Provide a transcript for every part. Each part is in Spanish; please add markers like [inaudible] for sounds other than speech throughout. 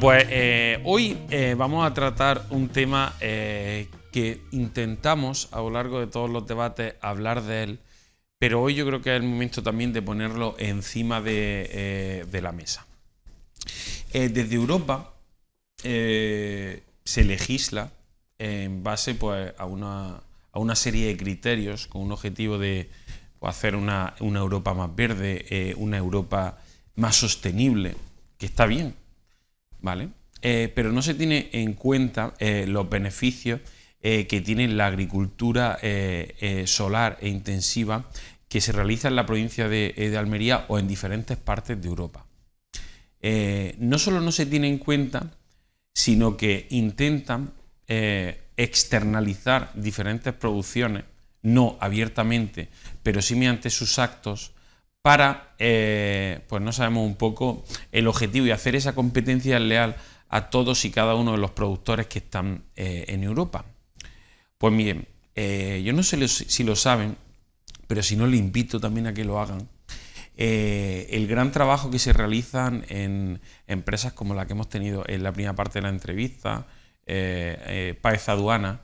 pues eh, hoy eh, vamos a tratar un tema eh, que intentamos a lo largo de todos los debates hablar de él, pero hoy yo creo que es el momento también de ponerlo encima de, la mesa. desde Europa se legisla en base pues, a, una, a una serie de criterios con un objetivo de pues, hacer una, una, Europa más verde, una Europa más sostenible, que está bien, ¿vale? Eh, pero no se tiene en cuenta eh, los beneficios eh, que tiene la agricultura solar e intensiva que se realiza en la provincia de, de Almería o en diferentes partes de Europa. no solo no se tiene en cuenta, sino que intentan externalizar diferentes producciones, no abiertamente, pero sí mediante sus actos, para, eh, pues no sabemos un poco el objetivo y hacer esa competencia leal a todos y cada uno de los productores que están eh, en Europa. Pues miren, eh, yo no sé si lo saben, pero si no, le invito también a que lo hagan. el gran trabajo que se realizan en empresas como la que hemos tenido en la primera parte de la entrevista, Paez Aduana,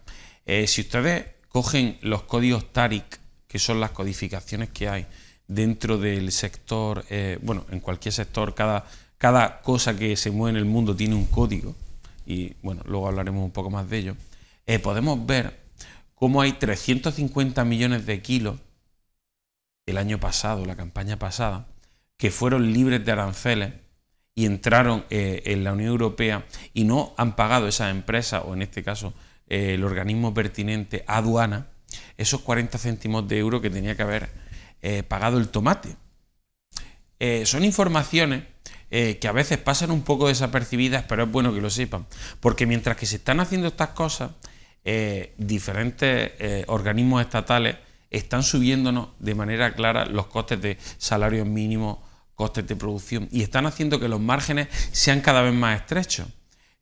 si ustedes cogen los códigos TARIC, que son las codificaciones que hay, dentro del sector, eh, bueno, en cualquier sector, cada, cada cosa que se mueve en el mundo tiene un código, y bueno, luego hablaremos un poco más de ello, eh, podemos ver cómo hay 350 millones de kilos el año pasado, la campaña pasada, que fueron libres de aranceles y entraron eh, en la Unión Europea y no han pagado esas empresas, o en este caso el organismo pertinente aduana, esos 40 céntimos de euro que tenía que haber eh, pagado el tomate. Eh, son informaciones eh, que a veces pasan un poco desapercibidas, pero es bueno que lo sepan, porque mientras que se están haciendo estas cosas, diferentes organismos estatales están subiéndonos de manera clara los costes de salarios mínimos, costes de producción, y están haciendo que los márgenes sean cada vez más estrechos.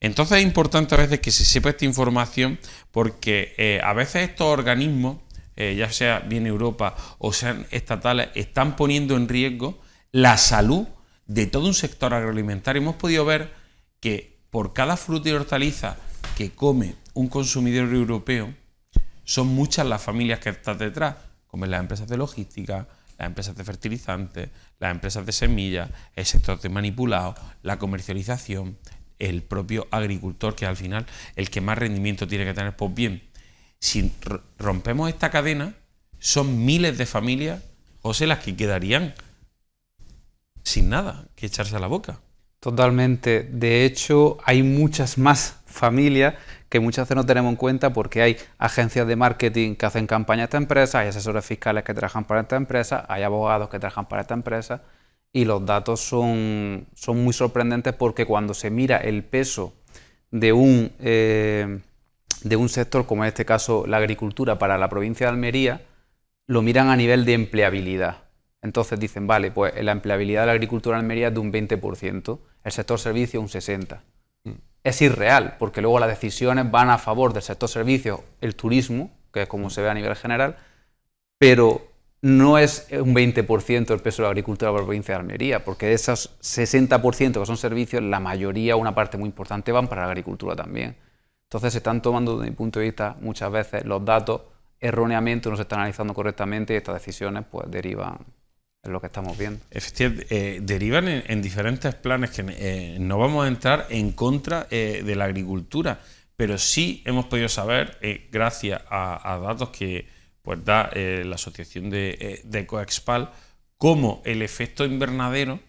Entonces es importante a veces que se sepa esta información porque a veces estos organismos eh, ya sea bien Europa o sean estatales, están poniendo en riesgo la salud de todo un sector agroalimentario. Hemos podido ver que por cada fruta y hortaliza que come un consumidor europeo, son muchas las familias que están detrás, como las empresas de logística, las empresas de fertilizantes, las empresas de semillas, el sector de manipulado, la comercialización, el propio agricultor, que al final el que más rendimiento tiene que tener. Pues bien, si rompemos esta cadena, son miles de familias, José, las que quedarían sin nada que echarse a la boca. Totalmente. De hecho, hay muchas más familias que muchas veces no tenemos en cuenta porque hay agencias de marketing que hacen campaña a esta empresa, hay asesores fiscales que trabajan para esta empresa, hay abogados que trabajan para esta empresa y los datos son, son muy sorprendentes porque cuando se mira el peso de un... Eh, de un sector como en este caso la agricultura para la provincia de Almería, lo miran a nivel de empleabilidad. Entonces dicen, vale, pues la empleabilidad de la agricultura de Almería es de un 20%, el sector servicio un 60%. Mm. Es irreal, porque luego las decisiones van a favor del sector servicios, el turismo, que es como mm. se ve a nivel general, pero no es un 20% el peso de la agricultura para la provincia de Almería, porque de esos 60% que son servicios, la mayoría, una parte muy importante, van para la agricultura también. Entonces se están tomando, desde mi punto de vista, muchas veces los datos erróneamente, no se están analizando correctamente y estas decisiones pues derivan en lo que estamos viendo. Efectivamente, eh, derivan en, diferentes planes que eh, no vamos a entrar en contra eh, de la agricultura, pero sí hemos podido saber, gracias a, datos que pues, da la Asociación de, de Coexpal, cómo el efecto invernadero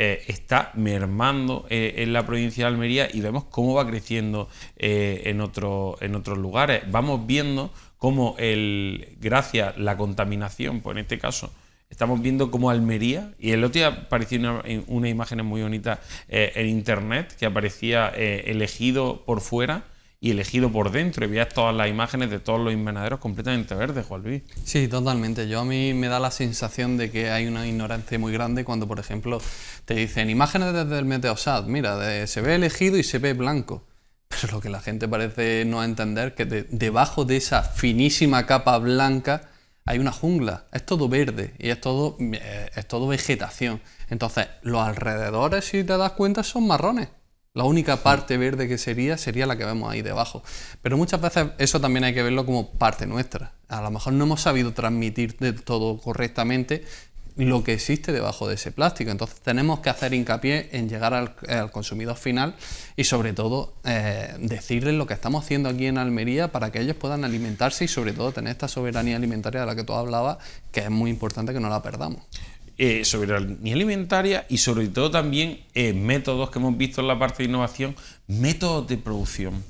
eh, está mermando eh, en la provincia de Almería y vemos cómo va creciendo eh, en, en otros lugares. Vamos viendo cómo, el, gracias a la contaminación, pues en este caso, estamos viendo cómo Almería, y el otro día apareció una, una imagen muy bonita en internet que aparecía elegido por fuera y elegido por dentro y veías todas las imágenes de todos los invernaderos completamente verdes, Juan Luis. Sí, totalmente. Yo a mí me da la sensación de que hay una ignorancia muy grande cuando, por ejemplo, te dicen imágenes desde el Meteosat, mira, se ve elegido y se ve blanco. [laughs] Pero lo que la gente parece no entender que debajo de esa finísima capa blanca hay una jungla, es todo verde y es todo, eh, es todo vegetación. Entonces, los alrededores, si te das cuenta, son marrones. La única parte verde que sería sería la que vemos ahí debajo. Pero muchas veces eso también hay que verlo como parte nuestra. A lo mejor no hemos sabido transmitir de todo correctamente lo que existe debajo de ese plástico. Entonces tenemos que hacer hincapié en llegar al, consumidor final y sobre todo eh, decirles lo que estamos haciendo aquí en Almería para que ellos puedan alimentarse y sobre todo tener esta soberanía alimentaria de la que tú hablabas, que es muy importante que no la perdamos. Eh, soberanía alimentaria y sobre todo también eh, métodos que hemos visto en la parte de innovación, métodos de producción.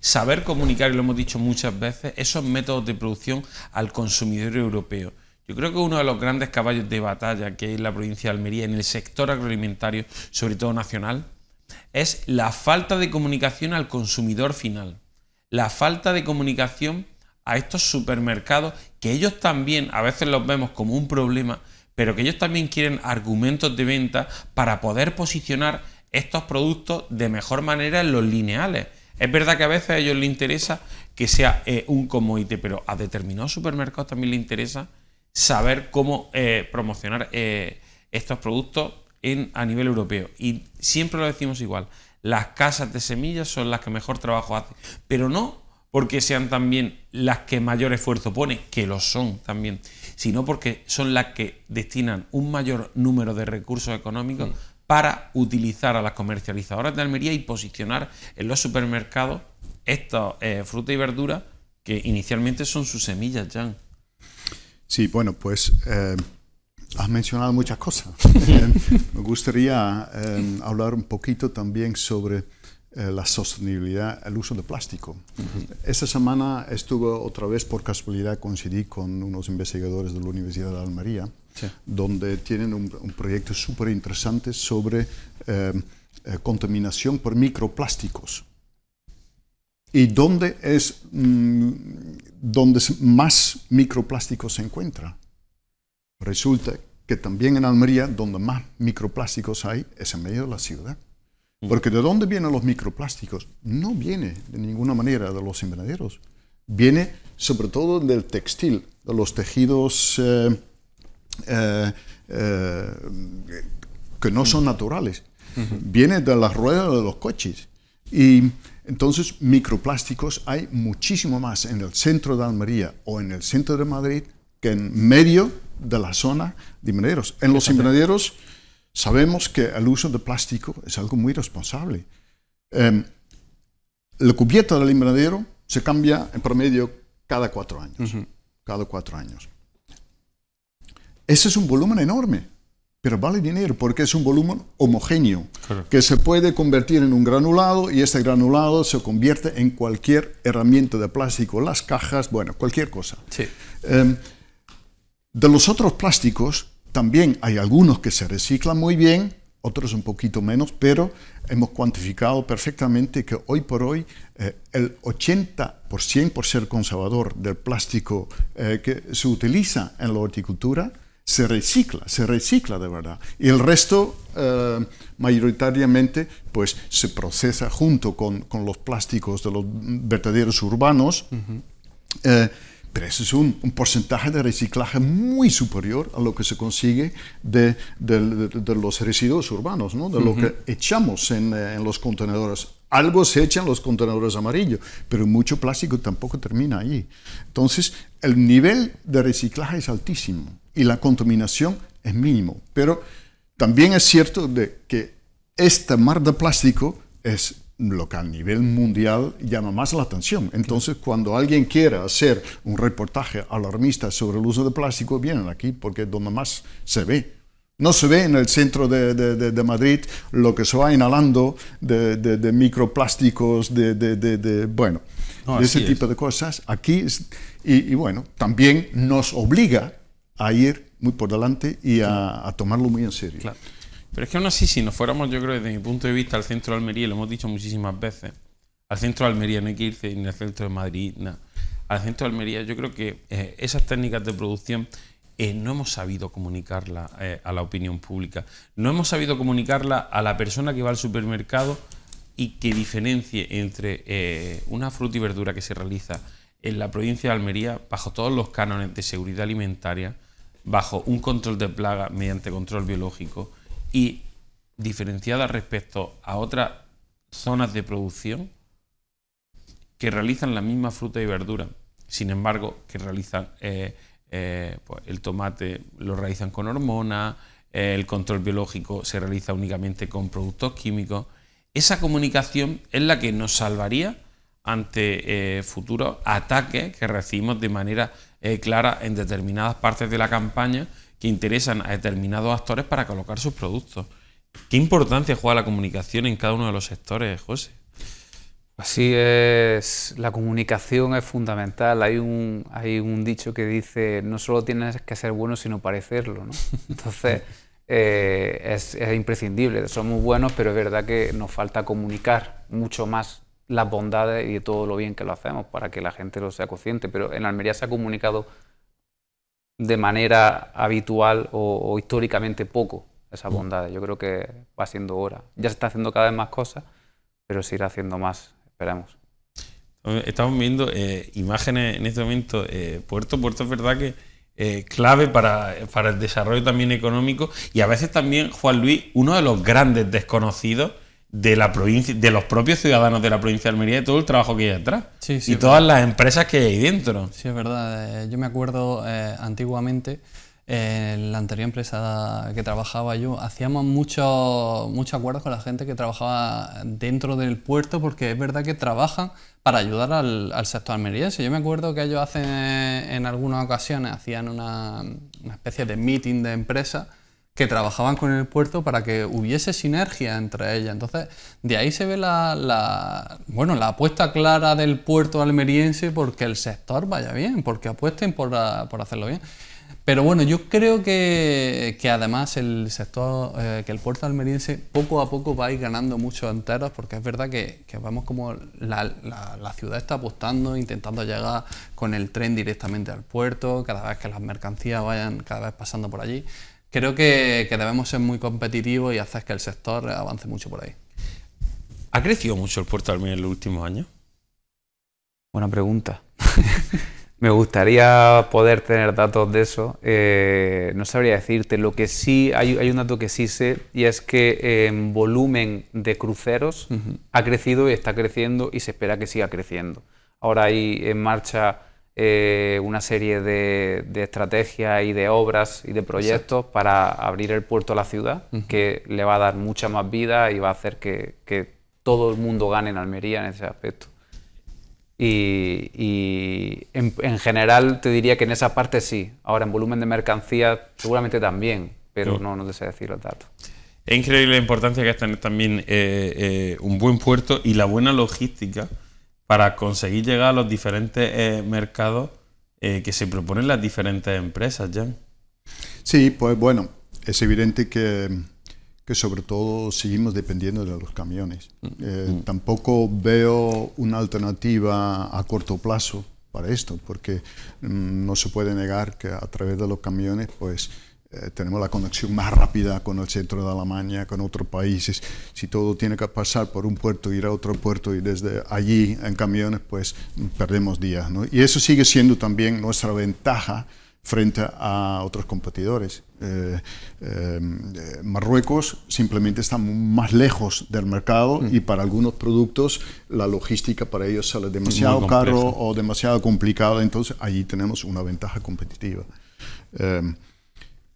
Saber comunicar, y lo hemos dicho muchas veces, esos métodos de producción al consumidor europeo. Yo creo que uno de los grandes caballos de batalla que hay en la provincia de Almería, en el sector agroalimentario, sobre todo nacional, es la falta de comunicación al consumidor final. La falta de comunicación a estos supermercados, que ellos también a veces los vemos como un problema, pero que ellos también quieren argumentos de venta para poder posicionar estos productos de mejor manera en los lineales. Es verdad que a veces a ellos les interesa que sea eh, un commodity, pero a determinados supermercados también les interesa saber cómo eh, promocionar eh, estos productos en, a nivel europeo. Y siempre lo decimos igual, las casas de semillas son las que mejor trabajo hacen, pero no porque sean también las que mayor esfuerzo pone que lo son también, sino porque son las que destinan un mayor número de recursos económicos para utilizar a las comercializadoras de Almería y posicionar en los supermercados estas eh, frutas y verduras que inicialmente son sus semillas, Jan. Sí, bueno, pues eh, has mencionado muchas cosas. [laughs] Me gustaría eh, hablar un poquito también sobre eh, la sostenibilidad, el uso de plástico. Esta semana estuve otra vez, por casualidad, coincidí con unos investigadores de la Universidad de Almería, donde tienen un, un proyecto súper interesante sobre contaminación por microplásticos y dónde es mm, donde más microplásticos se encuentra. Resulta que también en Almería, donde más microplásticos hay, es en medio de la ciudad. Mm. Porque ¿de dónde vienen los microplásticos? No viene de ninguna manera de los invernaderos. Viene sobre todo del textil, de los tejidos eh, eh, eh, que no son naturales. Viene de las ruedas de los coches. Y entonces, microplásticos hay muchísimo más en el centro de Almería o en el centro de Madrid que en medio de la zona de invernaderos. En los invernaderos sabemos que el uso de plástico es algo muy responsable. Em, la cubierta del invernadero se cambia en promedio cada cuatro años. Cada cuatro años. Ese es un volumen enorme pero vale dinero porque es un volumen homogéneo que se puede convertir en un granulado y este granulado se convierte en cualquier herramienta de plástico, las cajas, bueno, cualquier cosa. Em, de los otros plásticos también hay algunos que se reciclan muy bien, otros un poquito menos, pero hemos cuantificado perfectamente que hoy por hoy eh, el 80%, por ser conservador, del plástico eh, que se utiliza en la horticultura, se recicla, se recicla de verdad. Y el resto, eh, mayoritariamente, pues se procesa junto con, los plásticos de los vertederos urbanos. Eh, pero eso es un, porcentaje de reciclaje muy superior a lo que se consigue de, los residuos urbanos, de lo que echamos en, eh, en los contenedores algo se echa en los contenedores amarillos, pero mucho plástico tampoco termina ahí Entonces, el nivel de reciclaje es altísimo y la contaminación es mínimo. Pero también es cierto de que este mar de plástico es lo que a nivel mundial llama más la atención. Entonces, cuando alguien quiera hacer un reportaje alarmista sobre el uso de plástico, vienen aquí porque es donde más se ve. No se ve en el centro de, Madrid lo que se va inhalando de, de microplásticos, de, bueno, ese tipo de cosas. Aquí, y, bueno, también nos obliga a ir muy por delante y a, tomarlo muy en serio. Pero es que aún así, si nos fuéramos, yo creo, desde mi punto de vista, al centro de Almería, lo hemos dicho muchísimas veces, al centro de Almería no hay que irse en al centro de Madrid, nada. Al centro de Almería yo creo que eh, esas técnicas de producción eh, no hemos sabido comunicarla eh, a la opinión pública, no hemos sabido comunicarla a la persona que va al supermercado y que diferencie entre eh, una fruta y verdura que se realiza en la provincia de Almería bajo todos los cánones de seguridad alimentaria, bajo un control de plaga mediante control biológico y diferenciada respecto a otras zonas de producción que realizan la misma fruta y verdura, sin embargo, que realizan eh, pues el tomate lo realizan con hormonas, eh, el control biológico se realiza únicamente con productos químicos. Esa comunicación es la que nos salvaría ante eh, futuros ataques que recibimos de manera clara en determinadas partes de la campaña que interesan a determinados actores para colocar sus productos. ¿Qué importancia juega la comunicación en cada uno de los sectores, José? Así es, la comunicación es fundamental. Hay un, hay un dicho que dice, no solo tienes que ser bueno, sino parecerlo. ¿no? [laughs] Entonces, eh, es, imprescindible. Somos buenos, pero es verdad que nos falta comunicar mucho más las bondades y todo lo bien que lo hacemos para que la gente lo sea consciente. Pero en Almería se ha comunicado de manera habitual o, históricamente poco esas bondades. Yo creo que va siendo hora. Ya se está haciendo cada vez más cosas, pero se irá haciendo más esperamos. Estamos viendo eh, imágenes en este momento, eh, Puerto. Puerto es verdad que eh, clave para, el desarrollo también económico y a veces también, Juan Luis, uno de los grandes desconocidos de la provincia, de los propios ciudadanos de la provincia de Almería y todo el trabajo que hay detrás. Sí, y todas las empresas que hay dentro. Sí, es verdad. Yo me acuerdo antiguamente en eh, la anterior empresa que trabajaba yo, hacíamos muchos muchos acuerdos con la gente que trabajaba dentro del puerto, porque es verdad que trabajan para ayudar al, sector almeriense. Yo me acuerdo que ellos hacen, en algunas ocasiones hacían una, especie de meeting de empresa que trabajaban con el puerto para que hubiese sinergia entre ellas. Entonces, de ahí se ve la, la, bueno, la apuesta clara del puerto almeriense porque el sector vaya bien, porque apuesten por, por hacerlo bien. Pero bueno, yo creo que, que además el sector, eh, que el puerto almeriense poco a poco va a ir ganando muchos enteros, porque es verdad que, que vemos como la, la, ciudad está apostando, intentando llegar con el tren directamente al puerto, cada vez que las mercancías vayan cada vez pasando por allí. Creo que, que debemos ser muy competitivos y hacer que el sector avance mucho por ahí. ¿Ha crecido mucho el puerto almeriense en los últimos años? Buena pregunta. [laughs] Me gustaría poder tener datos de eso. Eh, no sabría decirte. Lo que sí, hay, un dato que sí sé y es que el eh, volumen de cruceros ha crecido y está creciendo y se espera que siga creciendo. Ahora hay en marcha eh, una serie de, estrategias y de obras y de proyectos para abrir el puerto a la ciudad, que le va a dar mucha más vida y va a hacer que todo el mundo gane en Almería en ese aspecto. Y, en, general te diría que en esa parte sí. Ahora, en volumen de mercancía seguramente también, pero mm. no, no te sé decir los datos. Es increíble la importancia que es tener también eh, eh, un buen puerto y la buena logística para conseguir llegar a los diferentes eh, mercados que se proponen las diferentes empresas, Jan. Sí, pues bueno, es evidente que que sobre todo seguimos dependiendo de los camiones. Mm, eh, mm. Tampoco veo una alternativa a corto plazo para esto, porque mm, no se puede negar que a través de los camiones, pues eh, tenemos la conexión más rápida con el centro de Alemania, con otros países. Si todo tiene que pasar por un puerto, ir a otro puerto y desde allí en camiones, pues perdemos días. Y eso sigue siendo también nuestra ventaja frente a otros competidores. Eh, eh, Marruecos simplemente está más lejos del mercado mm. y para algunos productos la logística para ellos sale demasiado caro o demasiado complicada. entonces allí tenemos una ventaja competitiva. Em,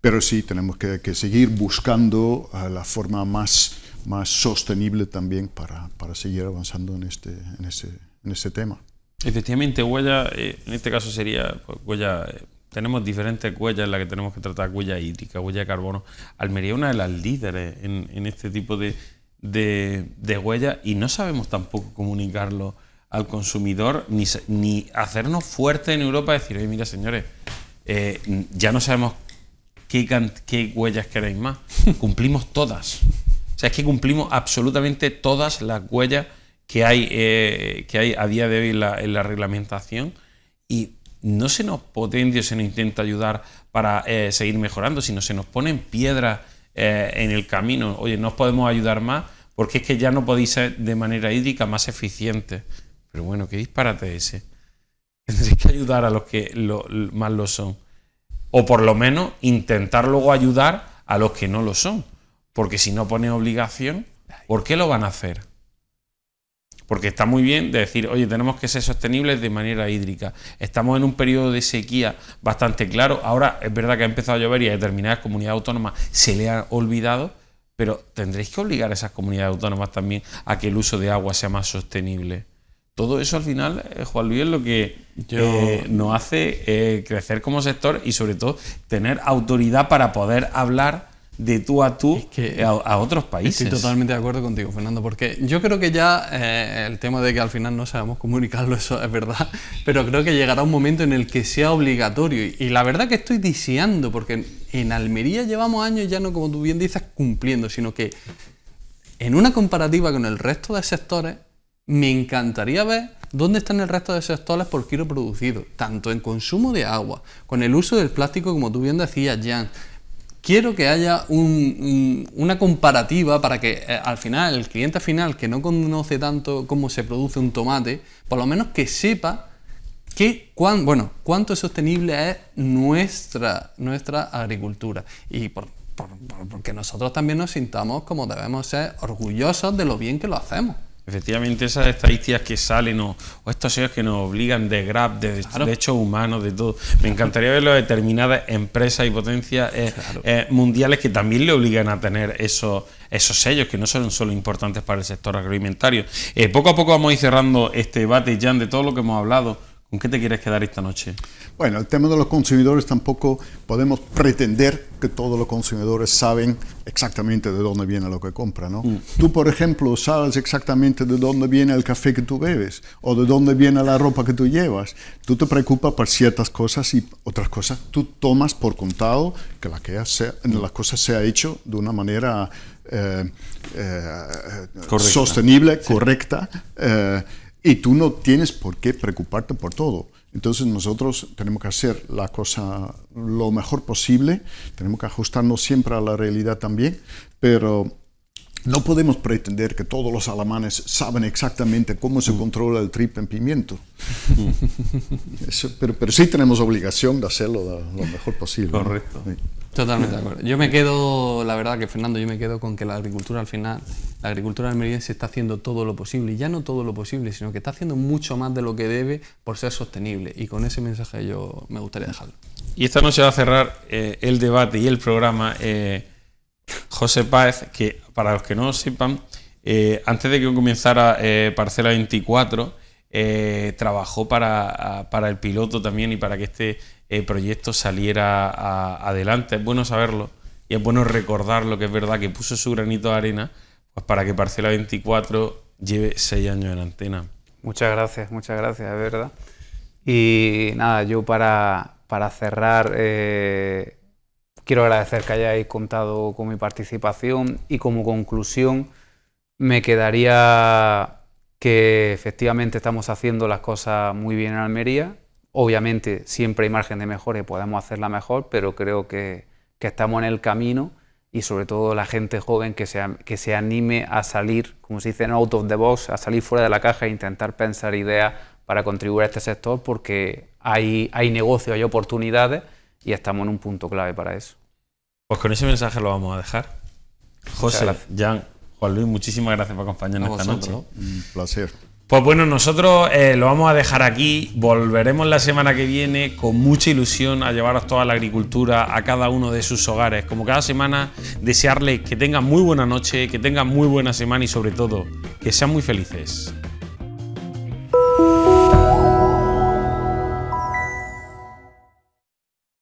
pero sí, tenemos que, seguir buscando eh, la forma más, más sostenible también para, seguir avanzando en este, en, tema. Efectivamente, huella, en este caso sería huella tenemos diferentes huellas en las que tenemos que tratar, huella hídrica, huella de carbono. Almería es una de las líderes en, este tipo de, huellas y no sabemos tampoco comunicarlo al consumidor ni, hacernos fuerte en Europa decir, oye, mira señores, eh, ya no sabemos qué, qué huellas queréis más. [laughs] cumplimos todas. O sea, es que cumplimos absolutamente todas las huellas que hay, eh, que hay a día de hoy en la, en la reglamentación y no se nos potencia, se nos intenta ayudar para eh, seguir mejorando, sino se nos ponen piedras eh, en el camino. Oye, no os podemos ayudar más porque es que ya no podéis ser de manera hídrica más eficiente. Pero bueno, qué disparate ese. [laughs] Tendréis que ayudar a los que más lo son. O por lo menos intentar luego ayudar a los que no lo son. Porque si no pone obligación, ¿por qué lo van a hacer? Porque está muy bien decir, oye, tenemos que ser sostenibles de manera hídrica. Estamos en un periodo de sequía bastante claro. Ahora es verdad que ha empezado a llover y a determinadas comunidades autónomas se le ha olvidado, pero tendréis que obligar a esas comunidades autónomas también a que el uso de agua sea más sostenible. Todo eso al final, eh, Juan Luis, lo que eh, nos hace eh, crecer como sector y sobre todo tener autoridad para poder hablar de tú a tú a, otros países. Estoy totalmente de acuerdo contigo, Fernando, porque yo creo que ya eh, el tema de que al final no sabemos comunicarlo, [laughs] eso es verdad, pero creo que llegará un momento en el que sea obligatorio. Y, la verdad que estoy deseando, porque en Almería llevamos años ya no, como tú bien dices, cumpliendo, sino que en una comparativa con el resto de sectores, me encantaría ver dónde están el resto de sectores por kilo producido, tanto en consumo de agua, con el uso del plástico, como tú bien decías, Jan, quiero que haya una comparativa para que eh, al final el cliente final que no conoce tanto cómo se produce un tomate, por lo menos que sepa que, bueno, cuánto sostenible es nuestra, nuestra agricultura y porque nosotros también nos sintamos como debemos ser orgullosos de lo bien que lo hacemos. Efectivamente, esas estadísticas que salen o, estos sellos que nos obligan de grab, de, derechos humanos, de todo. Me encantaría verlo determinadas empresas y potencias eh, eh, mundiales que también le obligan a tener esos, esos sellos que no son solo importantes para el sector agroalimentario. Eh, poco a poco vamos a ir cerrando este debate, Jan, de todo lo que hemos hablado ¿Con qué te quieres quedar esta noche? Bueno, el tema de los consumidores tampoco podemos pretender que todos los consumidores saben exactamente de dónde viene lo que compran. ¿no? Mm. Tú, por ejemplo, sabes exactamente de dónde viene el café que tú bebes o de dónde viene la ropa que tú llevas. Tú te preocupas por ciertas cosas y otras cosas tú tomas por contado que la, que sea, la se ha hecho de una manera eh, eh, sostenible, correcta. Eh, y tú no tienes por qué preocuparte por todo. Entonces nosotros tenemos que hacer la cosa lo mejor posible, tenemos que ajustarnos siempre a la realidad también, pero no podemos pretender que todos los alemanes saben exactamente cómo se mm. controla el trip en pimiento. Mm. pero, pero, sí tenemos obligación de hacerlo lo mejor posible. Correcto. Totalmente de ah. acuerdo. Yo me quedo, la verdad que Fernando, yo me quedo con que la agricultura al final, la agricultura almeriense está haciendo todo lo posible, y ya no todo lo posible, sino que está haciendo mucho más de lo que debe por ser sostenible. Y con ese mensaje yo me gustaría dejarlo. Y esta noche va a cerrar eh, el debate y el programa. Eh, José Páez, que para los que no lo sepan, eh, antes de que comenzara eh, Parcela 24, eh, trabajó para, el piloto también y para que este proyecto saliera adelante. Es bueno saberlo y es bueno recordarlo, que es verdad que puso su granito de arena pues, para que Parcela 24 lleve seis años en antena. Muchas gracias, muchas gracias, es verdad. Y nada, yo para, cerrar quiero agradecer que hayáis contado con mi participación y como conclusión me quedaría que efectivamente estamos haciendo las cosas muy bien en Almería. Obviamente siempre hay margen de mejora y podemos hacerla mejor, pero creo que, que estamos en el camino y sobre todo la gente joven que se, que se anime a salir, como se dice en out of the box, a salir fuera de la caja e intentar pensar ideas para contribuir a este sector porque hay, hay negocios, hay oportunidades y estamos en un punto clave para eso. Pues con ese mensaje lo vamos a dejar. José, Jan, Juan Luis, muchísimas gracias por acompañarnos esta noche. Un placer. Pues bueno, nosotros eh, lo vamos a dejar aquí. Volveremos la semana que viene con mucha ilusión a llevaros toda la agricultura a cada uno de sus hogares. Como cada semana, desearles que tengan muy buena noche, que tengan muy buena semana y sobre todo, que sean muy felices.